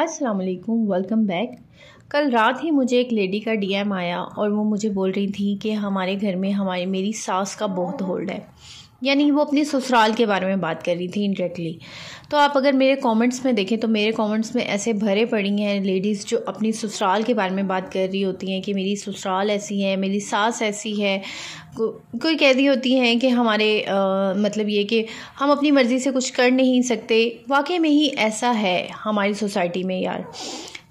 अस्सलाम वालेकुम welcome back कल रात ही मुझे एक लेडी का डीएम आया और वो मुझे बोल रही थी कि हमारे घर में हमारे मेरी सास का बहुत होल्ड है यानी वो अपनी ससुराल के बारे में बात कर रही थी इनडायरेक्टली तो आप अगर मेरे कमेंट्स में देखें तो मेरे कमेंट्स में ऐसे भरे पड़ी हैं लेडीज़ जो अपनी ससुराल के बारे में बात कर रही होती हैं कि मेरी ससुराल ऐसी है मेरी सास ऐसी है को, कोई कह दी होती हैं कि हमारे आ, मतलब ये कि हम अपनी मर्ज़ी से कुछ कर नहीं सकते वाकई में ही ऐसा है हमारी सोसाइटी में यार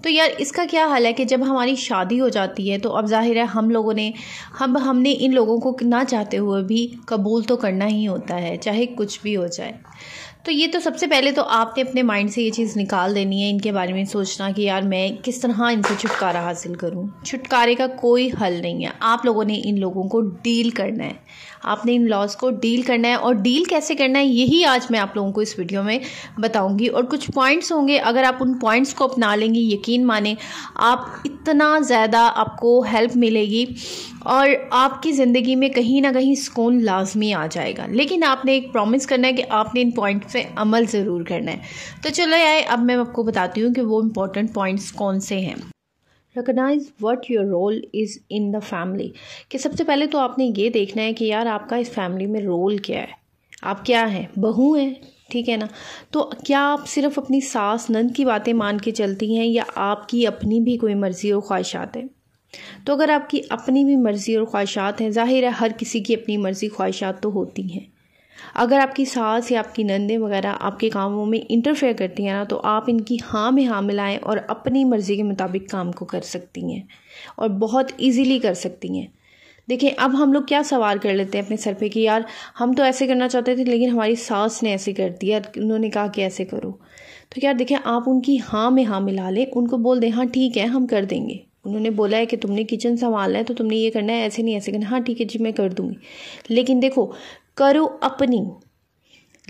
तो यार इसका क्या हाल है कि जब हमारी शादी हो जाती है तो अब जाहिर है हम लोगों ने हम हमने इन लोगों को ना चाहते हुए भी कबूल तो करना ही होता है चाहे कुछ भी हो जाए तो ये तो सबसे पहले तो आपने अपने माइंड से ये चीज़ निकाल देनी है इनके बारे में सोचना कि यार मैं किस तरह इनसे छुटकारा हासिल करूँ छुटकारे का कोई हल नहीं है आप लोगों ने इन लोगों को डील करना है आपने इन लॉज को डील करना है और डील कैसे करना है यही आज मैं आप लोगों को इस वीडियो में बताऊंगी और कुछ पॉइंट्स होंगे अगर आप उन पॉइंट्स को अपना लेंगे यकीन माने आप इतना ज़्यादा आपको हेल्प मिलेगी और आपकी ज़िंदगी में कहीं ना कहीं सुकून लाजमी आ जाएगा लेकिन आपने एक प्रॉमिस करना है कि आपने इन पॉइंट्स पे अमल ज़रूर करना है तो चलो आए अब मैं आपको बताती हूँ कि वो इम्पोर्टेंट पॉइंट्स कौन से हैं recognise what your role is in the family कि सबसे पहले तो आपने ये देखना है कि यार आपका इस फैमिली में रोल क्या है आप क्या हैं बहू हैं ठीक है ना तो क्या आप सिर्फ अपनी सास नंद की बातें मान के चलती हैं या आपकी अपनी भी कोई मर्ज़ी और ख्वाहिशात हैं तो अगर आपकी अपनी भी मर्ज़ी और ख्वाहिशात हैं जाहिर है हर किसी की अपनी मर्ज़ी ख्वाहिशात तो होती हैं अगर आपकी सास या आपकी नंदे वगैरह आपके कामों में इंटरफेयर करती हैं ना तो आप इनकी हाँ में हाँ मिलाएं और अपनी मर्ज़ी के मुताबिक काम को कर सकती हैं और बहुत इजीली कर सकती हैं देखें अब हम लोग क्या सवाल कर लेते हैं अपने सर पे कि यार हम तो ऐसे करना चाहते थे लेकिन हमारी सास ने ऐसे कर दिया उन्होंने कहा कि ऐसे करो तो यार देखें आप उनकी हाँ में हाँ मिला लें उनको बोल दें हाँ ठीक है हम कर देंगे उन्होंने बोला है कि तुमने किचन संभालना है तो तुमने ये करना है ऐसे नहीं ऐसे करना हाँ ठीक है जी मैं कर दूंगी लेकिन देखो करो अपनी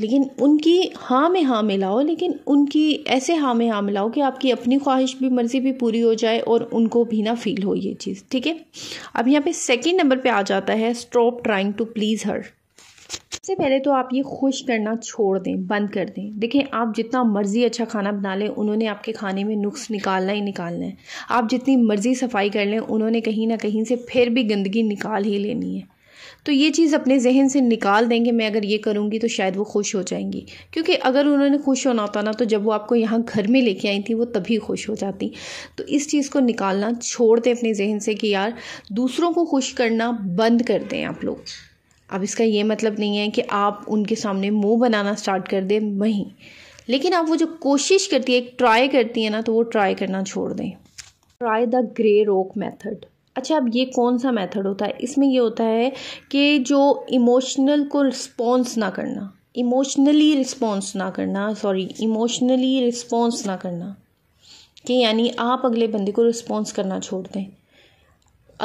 लेकिन उनकी हाँ में हाँ मिलाओ लेकिन उनकी ऐसे हाँ में हाँ मिलाओ कि आपकी अपनी ख्वाहिश भी मर्ज़ी भी पूरी हो जाए और उनको भी ना फील हो ये चीज़ ठीक है अब यहाँ पे सेकंड नंबर पे आ जाता है स्टॉप ट्राइंग टू प्लीज़ हर सबसे पहले तो आप ये खुश करना छोड़ दें बंद कर दें देखें आप जितना मर्ज़ी अच्छा खाना बना लें उन्होंने आपके खाने में नुक्स निकालना ही निकालना है आप जितनी मर्ज़ी सफाई कर लें उन्होंने कहीं ना कहीं से फिर भी गंदगी निकाल ही लेनी है तो ये चीज़ अपने जहन से निकाल देंगे मैं अगर ये करूँगी तो शायद वो खुश हो जाएंगी क्योंकि अगर उन्होंने खुश होना होता ना तो जब वो आपको यहाँ घर में लेके आई थी वो तभी खुश हो जाती तो इस चीज़ को निकालना छोड़ दें अपने जहन से कि यार दूसरों को खुश करना बंद कर दें आप लोग अब इसका ये मतलब नहीं है कि आप उनके सामने मुंह बनाना स्टार्ट कर दें वहीं लेकिन आप वो जो कोशिश करती है एक ट्राई करती है ना तो वो ट्राई करना छोड़ दें try the grey rock method अच्छा अब ये कौन सा मेथड होता है इसमें ये होता है कि जो इमोशनल को रिस्पॉन्स ना करना इमोशनली रिस्पॉन्स ना करना सॉरी इमोशनली रिस्पॉन्स ना करना कि यानी आप अगले बंदे को रिस्पॉन्स करना छोड़ दें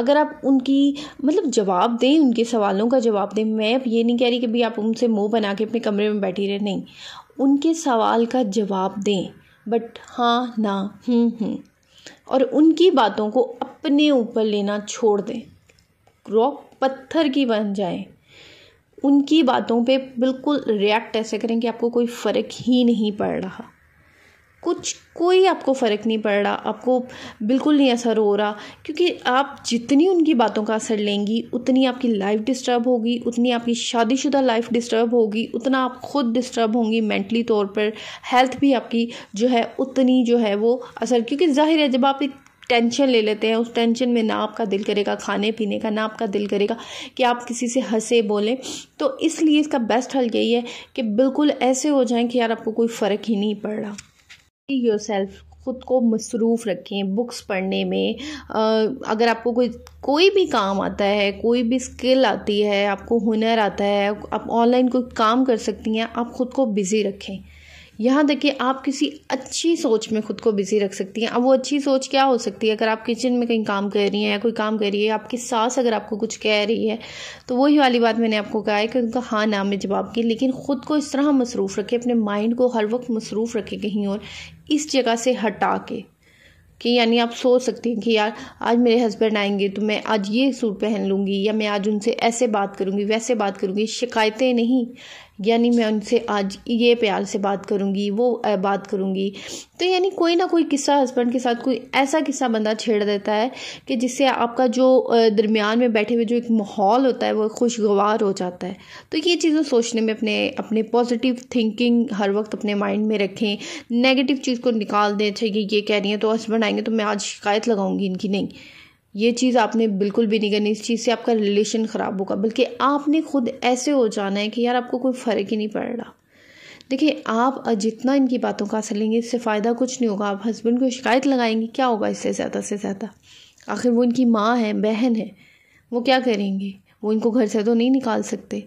अगर आप उनकी मतलब जवाब दें उनके सवालों का जवाब दें मैं अब ये नहीं कह रही कि भाई आप उनसे मुंह बना के अपने कमरे में बैठी रहे नहीं उनके सवाल का जवाब दें बट हाँ ना हूँ हम्म, हूँ हम्म। और उनकी बातों को अपने ऊपर लेना छोड़ दें रॉक पत्थर की बन जाए उनकी बातों पे बिल्कुल रिएक्ट ऐसे करें कि आपको कोई फ़र्क ही नहीं पड़ रहा कुछ कोई आपको फ़र्क नहीं पड़ रहा आपको बिल्कुल नहीं असर हो रहा क्योंकि आप जितनी उनकी बातों का असर लेंगी उतनी आपकी लाइफ डिस्टर्ब होगी उतनी आपकी शादीशुदा लाइफ डिस्टर्ब होगी उतना आप खुद डिस्टर्ब होंगी मेंटली तौर पर हेल्थ भी आपकी जो है उतनी जो है वो असर क्योंकि जाहिर है जब आप एक टेंशन ले लेते हैं उस टेंशन में ना आपका दिल करेगा खाने पीने का ना आपका दिल करेगा कि आप किसी से हंसे बोलें तो इसलिए इसका बेस्ट हल यही है कि बिल्कुल ऐसे हो जाएं कि यार आपको कोई फ़र्क ही नहीं पड़ रहा योर सेल्फ ख़ुद को मसरूफ़ रखें बुक्स पढ़ने में अगर आपको कोई कोई भी काम आता है कोई भी स्किल आती है आपको हुनर आता है आप ऑनलाइन कोई काम कर सकती हैं आप ख़ुद को बिज़ी रखें यहाँ देखिए आप किसी अच्छी सोच में खुद को बिज़ी रख सकती हैं अब वो अच्छी सोच क्या हो सकती है अगर आप किचन में कहीं काम कर रही हैं या कोई काम कर रही है आपकी सास अगर आपको कुछ कह रही है तो वही वाली बात मैंने आपको कहा है कि उनका हाँ नाम में जवाब की लेकिन ख़ुद को इस तरह मसरूफ़ रखें अपने माइंड को हर वक्त मसरूफ़ रखें कहीं और इस जगह से हटा के कि यानी आप सोच सकते हैं कि यार आज मेरे हस्बैंड आएंगे तो मैं आज ये सूट पहन लूँगी या मैं आज उनसे ऐसे बात करूँगी वैसे बात करूँगी शिकायतें नहीं यानी मैं उनसे आज ये प्यार से बात करूँगी वो बात करूँगी तो यानी कोई ना कोई किस्सा हस्बैंड के साथ कोई ऐसा किस्सा बंदा छेड़ देता है कि जिससे आपका जो दरमियान में बैठे हुए जो एक माहौल होता है वो खुशगवार हो जाता है तो ये चीज़ें सोचने में अपने अपने पॉजिटिव थिंकिंग हर वक्त अपने माइंड में रखें नेगेटिव चीज़ को निकाल दें चाहिए अच्छा ये कह रही है तो हस्बैंड आएंगे तो मैं आज शिकायत लगाऊंगी इनकी नहीं ये चीज़ आपने बिल्कुल भी नहीं करनी इस चीज़ से आपका रिलेशन ख़राब होगा बल्कि आपने खुद ऐसे हो जाना है कि यार आपको कोई फ़र्क ही नहीं पड़ रहा देखिए आप जितना इनकी बातों का असर लेंगे इससे फ़ायदा कुछ नहीं होगा आप हस्बैंड को शिकायत लगाएंगे क्या होगा इससे ज़्यादा से ज़्यादा आखिर वो इनकी माँ है बहन है वो क्या करेंगे वो इनको घर से तो नहीं निकाल सकते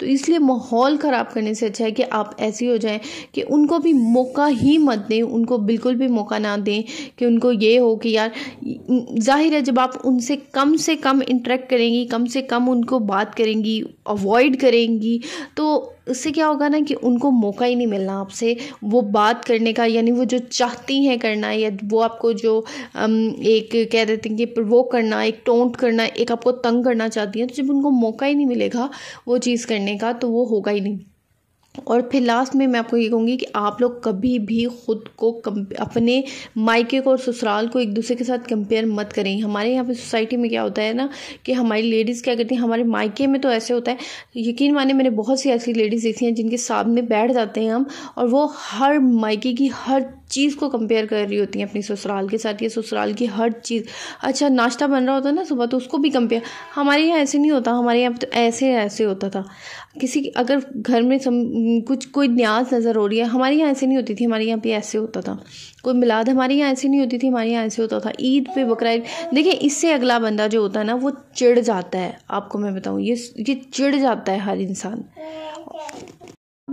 तो इसलिए माहौल ख़राब करने से अच्छा है कि आप ऐसे हो जाएं कि उनको भी मौका ही मत दें उनको बिल्कुल भी मौका ना दें कि उनको ये हो कि यार जाहिर है जब आप उनसे कम से कम इंटरेक्ट करेंगी कम से कम उनको बात करेंगी अवॉइड करेंगी तो उससे क्या होगा ना कि उनको मौका ही नहीं मिलना आपसे वो बात करने का यानी वो जो चाहती हैं करना या वो आपको जो एक कह देते हैं कि वो करना एक टोंट करना एक आपको तंग करना चाहती हैं तो जब उनको मौका ही नहीं मिलेगा वो चीज़ करने का तो वो होगा ही नहीं और फिर लास्ट में मैं आपको ये कहूँगी कि आप लोग कभी भी ख़ुद को अपने मायके को और ससुराल को एक दूसरे के साथ कंपेयर मत करें हमारे यहाँ पे सोसाइटी में क्या होता है ना कि हमारी लेडीज़ क्या करती हैं हमारे मायके में तो ऐसे होता है यकीन माने मैंने बहुत सी ऐसी लेडीज़ देखी हैं जिनके सामने बैठ जाते हैं हम और वो हर मायके की हर चीज़ को कंपेयर कर रही होती हैं अपनी ससुराल के साथ ये ससुराल की हर चीज़ अच्छा नाश्ता बन रहा होता है ना सुबह तो उसको भी कंपेयर हमारे यहाँ ऐसे नहीं होता हमारे यहाँ तो ऐसे ऐसे होता था किसी अगर घर में सम, कुछ कोई न्याज नज़र हो रही है हमारे यहाँ ऐसे नहीं होती थी हमारे यहाँ पे ऐसे होता था कोई मिलाद हमारे यहाँ ऐसे नहीं होती थी हमारे यहाँ ऐसे होता था ईद पे बकरा देखिए इससे अगला बंदा जो होता है ना वो चिढ़ जाता है आपको मैं बताऊँ ये ये चिढ़ जाता है हर इंसान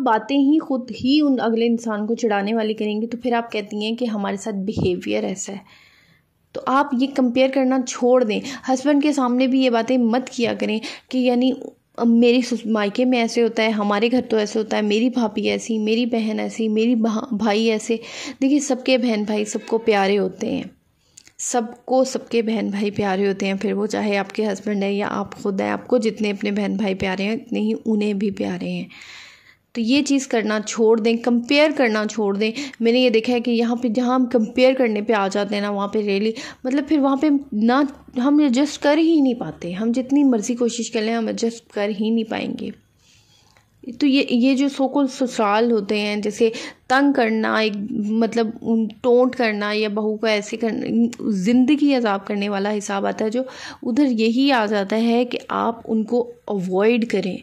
बातें ही खुद ही उन अगले इंसान को चिढ़ाने वाली करेंगी तो फिर आप कहती हैं कि हमारे साथ बिहेवियर ऐसा है तो आप ये कंपेयर करना छोड़ दें हस्बैंड के सामने भी ये बातें मत किया करें कि यानी मेरी मायके में ऐसे होता है हमारे घर तो ऐसे होता है मेरी भाभी ऐसी मेरी बहन ऐसी मेरी भाई ऐसे देखिए सबके बहन भाई सबको प्यारे होते हैं सबको सबके बहन भाई प्यारे होते हैं फिर वो चाहे आपके हस्बैंड है या आप खुद हैं आपको जितने अपने बहन भाई प्यारे हैं उतने ही उन्हें भी प्यारे हैं तो ये चीज़ करना छोड़ दें कंपेयर करना छोड़ दें मैंने ये देखा है कि यहाँ पे जहाँ हम कंपेयर करने पे आ जाते हैं ना वहाँ पे रेली मतलब फिर वहाँ पे ना हम एडजस्ट कर ही नहीं पाते हम जितनी मर्ज़ी कोशिश कर लें हम एडजस्ट कर ही नहीं पाएंगे तो ये ये जो सोको ससुराल होते हैं जैसे तंग करना एक मतलब टोंट करना या बहू को ऐसे करना ज़िंदगी अजाब करने वाला हिसाब आता है जो उधर यही आ जाता है कि आप उनको अवॉइड करें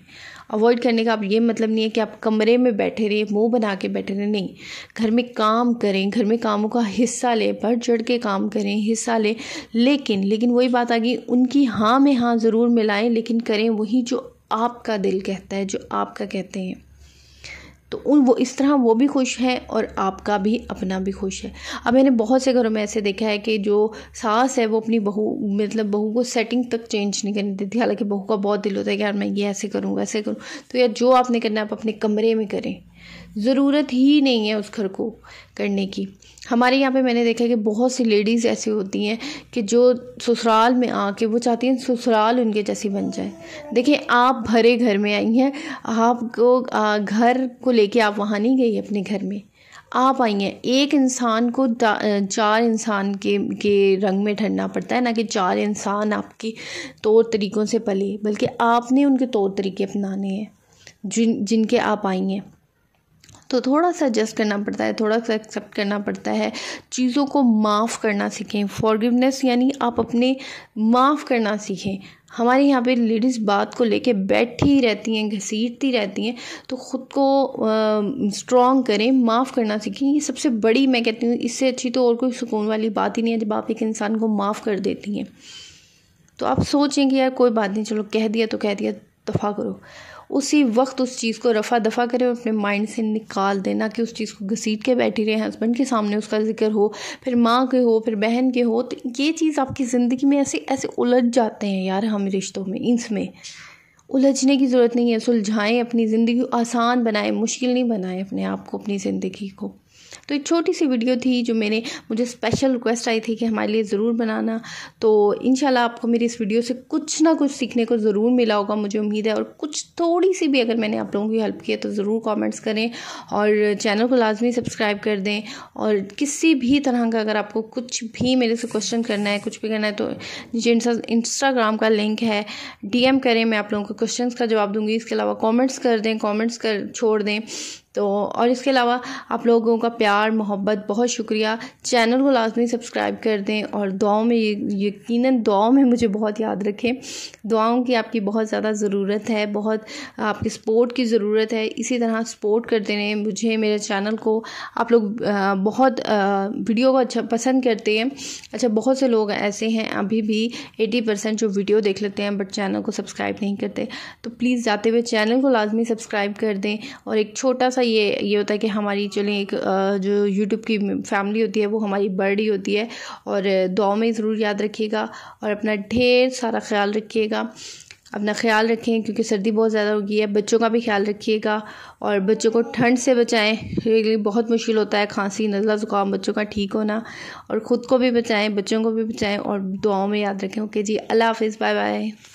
अवॉइड करने का आप ये मतलब नहीं है कि आप कमरे में बैठे रहें मुंह बना के बैठे रहें नहीं घर में काम करें घर में कामों का हिस्सा लें बढ़ चढ़ के काम करें हिस्सा लें लेकिन लेकिन वही बात आ गई उनकी हाँ में हाँ ज़रूर मिलाएं लेकिन करें वही जो आपका दिल कहता है जो आपका कहते हैं तो उन वो इस तरह वो भी खुश हैं और आपका भी अपना भी खुश है अब मैंने बहुत से घरों में ऐसे देखा है कि जो सास है वो अपनी बहू मतलब बहू को सेटिंग तक चेंज नहीं करने देती हालांकि बहू का बहुत दिल होता है कि यार मैं ये ऐसे करूँगा ऐसे करूँ तो यार जो आपने करना है आप अपने कमरे में करें ज़रूरत ही नहीं है उस घर को करने की हमारे यहाँ पे मैंने देखा है कि बहुत सी लेडीज़ ऐसी होती हैं कि जो ससुराल में आके वो चाहती हैं ससुराल उनके जैसी बन जाए देखिए आप भरे घर में आई हैं आपको घर को लेके आप वहाँ नहीं गई अपने घर में आप आई हैं एक इंसान को चार इंसान के के रंग में ठंडना पड़ता है ना कि चार इंसान आपके तौर तरीक़ों से पले बल्कि आपने उनके तौर तरीके अपनाने हैं जिन जिनके आप आई हैं तो थोड़ा सा एडजस्ट करना पड़ता है थोड़ा सा एक्सेप्ट करना पड़ता है चीज़ों को माफ़ करना सीखें फॉरगिवनेस यानी आप अपने माफ़ करना सीखें हमारे यहाँ पे लेडीज़ बात को लेके बैठी रहती हैं घसीटती रहती हैं तो ख़ुद को स्ट्रॉन्ग करें माफ़ करना सीखें ये सबसे बड़ी मैं कहती हूँ इससे अच्छी तो और कोई सुकून वाली बात ही नहीं है जब आप एक इंसान को माफ़ कर देती हैं तो आप सोचें कि यार कोई बात नहीं चलो कह दिया तो कह दिया दफ़ा करो उसी वक्त उस चीज़ को रफ़ा दफ़ा करें और अपने माइंड से निकाल देना कि उस चीज़ को घसीट के बैठी रहे हस्बैंड के सामने उसका जिक्र हो फिर माँ के हो फिर बहन के हो तो ये चीज़ आपकी ज़िंदगी में ऐसे ऐसे उलझ जाते हैं यार हम रिश्तों में इसमें उलझने की ज़रूरत नहीं है सुलझाएं अपनी ज़िंदगी आसान बनाएं मुश्किल नहीं बनाएं अपने आप को अपनी ज़िंदगी को तो एक छोटी सी वीडियो थी जो मैंने मुझे स्पेशल रिक्वेस्ट आई थी कि हमारे लिए ज़रूर बनाना तो इन आपको मेरी इस वीडियो से कुछ ना कुछ सीखने को ज़रूर मिला होगा मुझे उम्मीद है और कुछ थोड़ी सी भी अगर मैंने आप लोगों की हेल्प की है तो ज़रूर कॉमेंट्स करें और चैनल को लाजमी सब्सक्राइब कर दें और किसी भी तरह का अगर आपको कुछ भी मेरे से क्वेश्चन करना है कुछ भी करना है तो नीचे इंस्टाग्राम का लिंक है डीएम करें मैं आप लोगों को क्वेश्चंस का जवाब दूंगी इसके अलावा कमेंट्स कर दें कमेंट्स कर छोड़ दें तो और इसके अलावा आप लोगों का प्यार मोहब्बत बहुत शुक्रिया चैनल को लाजमी सब्सक्राइब कर दें और दुआओं में यकीन दुआओं में मुझे बहुत याद रखें दुआओं की आपकी बहुत ज़्यादा ज़रूरत है बहुत आपके सपोर्ट की ज़रूरत है इसी तरह सपोर्ट करते दे मुझे मेरे चैनल को आप लोग बहुत वीडियो को अच्छा पसंद करते हैं अच्छा बहुत से लोग ऐसे हैं अभी भी एटी परसेंट जो वीडियो देख लेते हैं बट चैनल को सब्सक्राइब नहीं करते तो प्लीज़ जाते हुए चैनल को लाजमी सब्सक्राइब कर दें और एक छोटा सा ये ये होता है कि हमारी चलें एक जो यूट्यूब की फैमिली होती है वो हमारी बर्डी होती है और दुआ में ज़रूर याद रखिएगा और अपना ढेर सारा ख्याल रखिएगा अपना ख्याल रखें क्योंकि सर्दी बहुत ज़्यादा हो गई है बच्चों का भी ख्याल रखिएगा और बच्चों को ठंड से बचाएं रियली बहुत मुश्किल होता है खांसी नज़ला ज़ुकाम बच्चों का ठीक होना और ख़ुद को भी बचाएं बच्चों को भी बचाएं और दुआओं में याद रखें ओके जी अल्लाह हाफिज़ बाय बाय